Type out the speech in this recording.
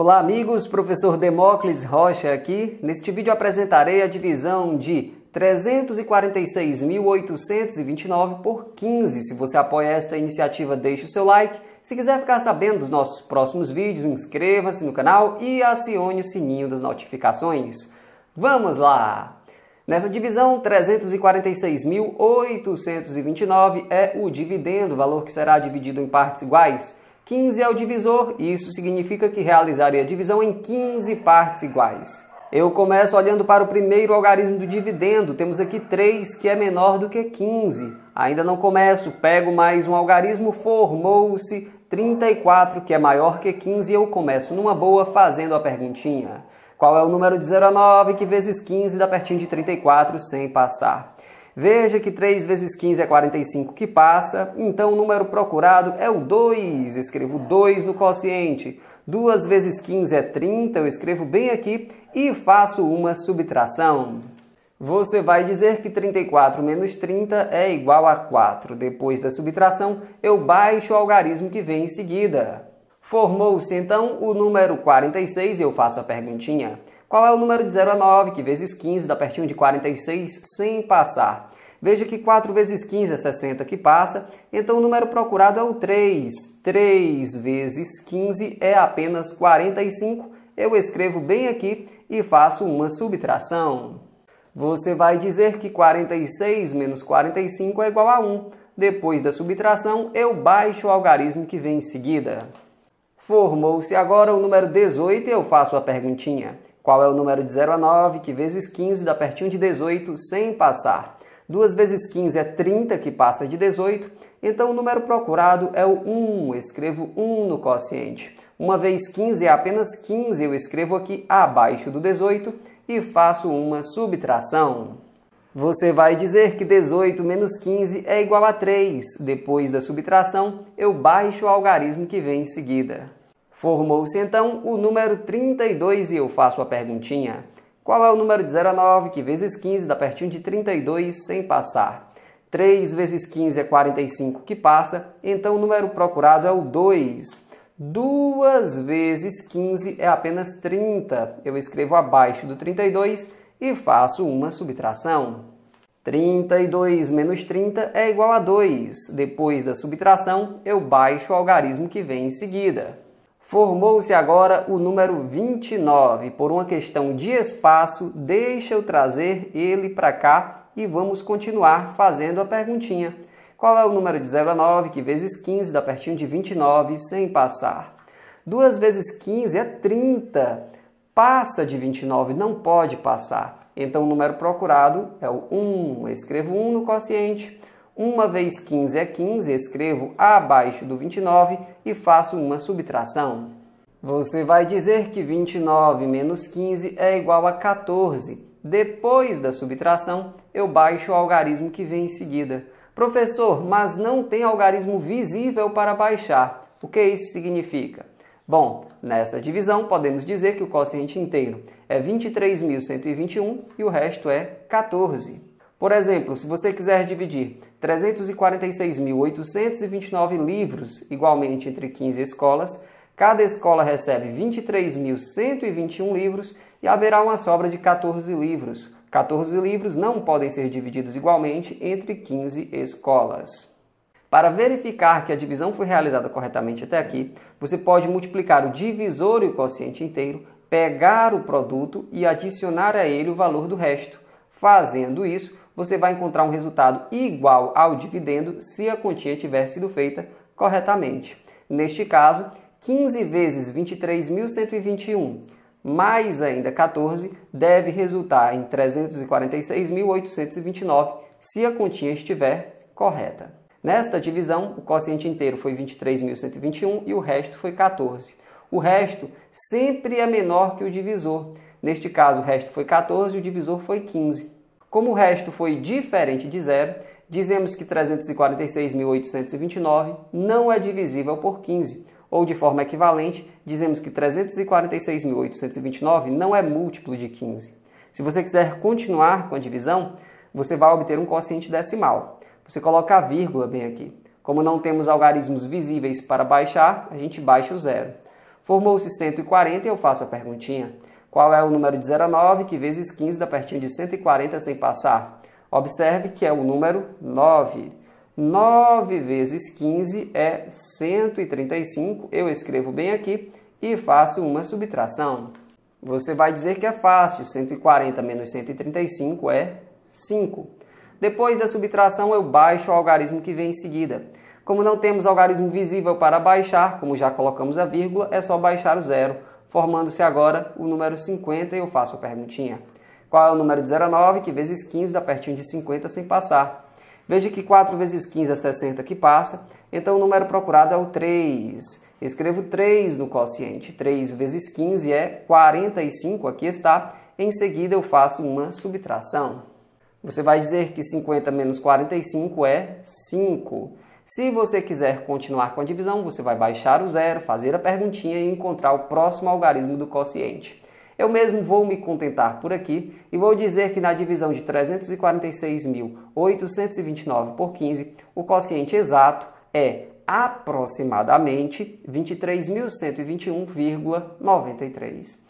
Olá, amigos. Professor Demócles Rocha aqui. Neste vídeo apresentarei a divisão de 346.829 por 15. Se você apoia esta iniciativa, deixe o seu like. Se quiser ficar sabendo dos nossos próximos vídeos, inscreva-se no canal e acione o sininho das notificações. Vamos lá! Nessa divisão, 346.829 é o dividendo, valor que será dividido em partes iguais. 15 é o divisor e isso significa que realizarei a divisão em 15 partes iguais. Eu começo olhando para o primeiro algarismo do dividendo. Temos aqui 3, que é menor do que 15. Ainda não começo, pego mais um algarismo, formou-se 34, que é maior que 15, e eu começo numa boa fazendo a perguntinha. Qual é o número de 0 a 9 que vezes 15 dá pertinho de 34 sem passar? Veja que 3 vezes 15 é 45 que passa, então o número procurado é o 2. Escrevo 2 no quociente. 2 vezes 15 é 30, eu escrevo bem aqui e faço uma subtração. Você vai dizer que 34 menos 30 é igual a 4. Depois da subtração, eu baixo o algarismo que vem em seguida. Formou-se então o número 46 eu faço a perguntinha. Qual é o número de 0 a 9, que vezes 15 dá pertinho de 46, sem passar? Veja que 4 vezes 15 é 60 que passa, então o número procurado é o 3. 3 vezes 15 é apenas 45. Eu escrevo bem aqui e faço uma subtração. Você vai dizer que 46 menos 45 é igual a 1. Depois da subtração, eu baixo o algarismo que vem em seguida. Formou-se agora o número 18 e eu faço a perguntinha. Qual é o número de 0 a 9, que vezes 15 dá pertinho de 18 sem passar. 2 vezes 15 é 30, que passa de 18. Então o número procurado é o 1. Escrevo 1 no quociente. 1 vez 15 é apenas 15, eu escrevo aqui abaixo do 18 e faço uma subtração. Você vai dizer que 18 menos 15 é igual a 3. Depois da subtração, eu baixo o algarismo que vem em seguida. Formou-se então o número 32 e eu faço a perguntinha. Qual é o número de 0 a 9 que vezes 15 dá pertinho de 32 sem passar? 3 vezes 15 é 45 que passa, então o número procurado é o 2. 2 vezes 15 é apenas 30. Eu escrevo abaixo do 32 e faço uma subtração. 32 menos 30 é igual a 2. Depois da subtração, eu baixo o algarismo que vem em seguida. Formou-se agora o número 29. Por uma questão de espaço, deixa eu trazer ele para cá e vamos continuar fazendo a perguntinha. Qual é o número de 0 a 9, que vezes 15 dá pertinho de 29, sem passar? 2 vezes 15 é 30. Passa de 29, não pode passar. Então o número procurado é o 1. Eu escrevo 1 no quociente. 1 vezes 15 é 15, escrevo abaixo do 29 e faço uma subtração. Você vai dizer que 29 menos 15 é igual a 14. Depois da subtração, eu baixo o algarismo que vem em seguida. Professor, mas não tem algarismo visível para baixar. O que isso significa? Bom, nessa divisão podemos dizer que o quociente inteiro é 23.121 e o resto é 14. Por exemplo, se você quiser dividir 346.829 livros igualmente entre 15 escolas, cada escola recebe 23.121 livros e haverá uma sobra de 14 livros. 14 livros não podem ser divididos igualmente entre 15 escolas. Para verificar que a divisão foi realizada corretamente até aqui, você pode multiplicar o divisor e o quociente inteiro, pegar o produto e adicionar a ele o valor do resto. Fazendo isso, você vai encontrar um resultado igual ao dividendo se a quantia tiver sido feita corretamente. Neste caso, 15 vezes 23.121 mais ainda 14 deve resultar em 346.829 se a continha estiver correta. Nesta divisão, o quociente inteiro foi 23.121 e o resto foi 14. O resto sempre é menor que o divisor. Neste caso, o resto foi 14 e o divisor foi 15. Como o resto foi diferente de zero, dizemos que 346.829 não é divisível por 15, ou de forma equivalente, dizemos que 346.829 não é múltiplo de 15. Se você quiser continuar com a divisão, você vai obter um quociente decimal. Você coloca a vírgula bem aqui. Como não temos algarismos visíveis para baixar, a gente baixa o zero. Formou-se 140 e eu faço a perguntinha. Qual é o número de 0 a 9 que vezes 15 dá pertinho de 140 sem passar? Observe que é o número 9. 9 vezes 15 é 135. Eu escrevo bem aqui e faço uma subtração. Você vai dizer que é fácil, 140 menos 135 é 5. Depois da subtração, eu baixo o algarismo que vem em seguida. Como não temos algarismo visível para baixar, como já colocamos a vírgula, é só baixar o zero formando-se agora o número 50 e eu faço a perguntinha. Qual é o número de 19 que vezes 15 dá pertinho de 50 sem passar? Veja que 4 vezes 15 é 60 que passa, então o número procurado é o 3. escrevo 3 no quociente. 3 vezes 15 é 45, aqui está. Em seguida eu faço uma subtração. Você vai dizer que 50 menos 45 é 5. Se você quiser continuar com a divisão, você vai baixar o zero, fazer a perguntinha e encontrar o próximo algarismo do quociente. Eu mesmo vou me contentar por aqui e vou dizer que na divisão de 346.829 por 15, o quociente exato é aproximadamente 23.121,93.